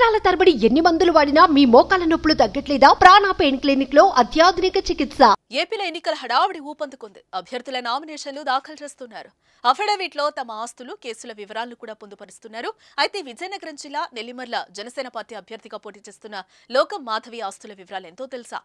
సంవత్సరాల తరబడి ఎన్ని మందులు వాడినా మీ మోకాల నొప్పులు తగ్గట్లేదా ప్రాణా పెయిన్ క్లినిక్ లో అత్యాధునిక చికిత్స ఏపీలో ఎన్నికల హడావుడి ఊపందుకుంది అభ్యర్థుల నామినేషన్లు దాఖలు చేస్తున్నారు అఫిడవిట్ లో తమ ఆస్తులు కేసుల వివరాలను కూడా పొందుపరుస్తున్నారు అయితే విజయనగరం జిల్లా నెల్లిమర్ల జనసేన పార్టీ అభ్యర్థిగా పోటీ చేస్తున్న లోకం మాధవి ఆస్తుల వివరాలు ఎంతో తెలుసా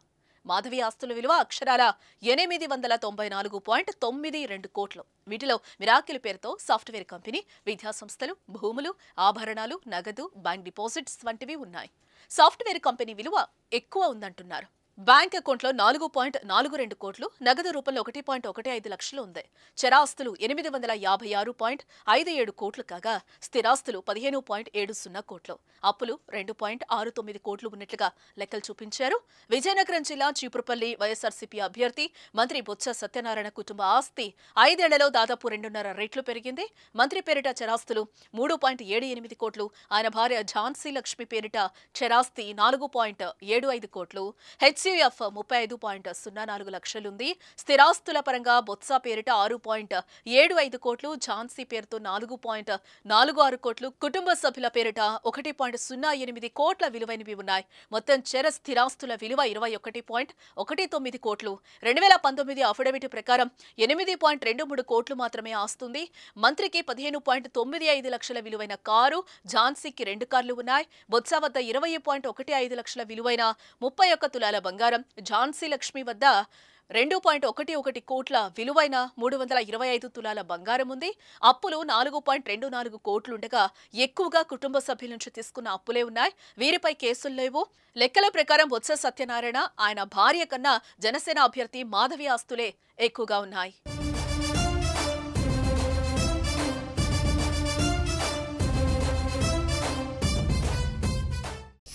మాధవి ఆస్తుల విలువ అక్షరాల ఎనిమిది వందల తొంభై నాలుగు పాయింట్ తొమ్మిది రెండు కోట్లు వీటిలో మిరాకిల్ పేరుతో సాఫ్ట్వేర్ కంపెనీ విద్యాసంస్థలు భూములు ఆభరణాలు నగదు బ్యాంక్ డిపాజిట్స్ వంటివి ఉన్నాయి సాఫ్ట్వేర్ కంపెనీ విలువ ఎక్కువ ఉందంటున్నారు బ్యాంక్ అకౌంట్లో నాలుగు పాయింట్ నాలుగు రెండు కోట్లు నగదు రూపంలో ఒకటి పాయింట్ ఒకటి ఐదు లక్షలు ఉంది చరాస్తులు ఎనిమిది వందల యాభై ఆరు పాయింట్ ఐదు ఏడు కోట్లు కాగా స్థిరాస్తులు పదిహేను పాయింట్ ఏడు సున్నా కోట్లు అప్పులు రెండు పాయింట్ ఆరు తొమ్మిది కోట్లు ఉన్నట్లుగా లెక్కలు చూపించారు విజయనగరం జిల్లా చీపురుపల్లి వైఎస్ఆర్సీపీ అభ్యర్థి మంత్రి బొత్స సత్యనారాయణ కుటుంబ ఆస్తి ఐదేళ్లలో దాదాపు రెండున్నర రెట్లు పెరిగింది మంత్రి పేరిట చరాస్తులు మూడు పాయింట్ ఏడు ఎనిమిది కోట్లు ఆయన భార్య ఝాన్సీ లక్ష్మి పేరిట చరాస్తి నాలుగు పాయింట్ ఏడు ఐదు కోట్లు హెచ్ ఎస్యూఎఫ్ ముప్పై ఐదు పాయింట్ సున్నా నాలుగు లక్షలుంది స్థిరాస్తుల పరంగా బొత్స పేరిట ఆరు పాయింట్ ఏడు ఐదు కోట్లు ఝాన్సీ పేరుతో నాలుగు పాయింట్ నాలుగు ఆరు కోట్లు కుటుంబ సభ్యుల పేరిట ఒకటి పాయింట్ సున్నా ఎనిమిది కోట్ల విలువైనవి ఉన్నాయి మొత్తం చెర స్థిరాస్తుల విలువ ఇరవై ఒకటి పాయింట్ ఒకటి తొమ్మిది కోట్లు రెండు వేల పంతొమ్మిది అఫిడవిట్ ప్రకారం ఎనిమిది పాయింట్ రెండు మూడు కోట్లు మాత్రమే ఆస్తుంది మంత్రికి పదిహేను పాయింట్ తొమ్మిది ఐదు లక్షల విలువైన కారు ఝాన్సీకి రెండు కార్లు ఉన్నాయి బొత్స వద్ద ఇరవై పాయింట్ ఒకటి ఐదు లక్షల విలువైన ముప్పై ఒక్క తులాల బంగారం ఝాన్సీ లక్ష్మి వద్ద రెండు పాయింట్ ఒకటి ఒకటి కోట్ల విలువైన మూడు వందల ఇరవై ఐదు తులాల బంగారం ఉంది అప్పులు నాలుగు పాయింట్ రెండు నాలుగు కోట్లుండగా ఎక్కువగా కుటుంబ సభ్యుల నుంచి తీసుకున్న అప్పులే ఉన్నాయి వీరిపై కేసులు లేవు లెక్కల ప్రకారం బొత్స సత్యనారాయణ ఆయన భార్య కన్నా జనసేన అభ్యర్థి మాధవి ఆస్తులే ఎక్కువగా ఉన్నాయి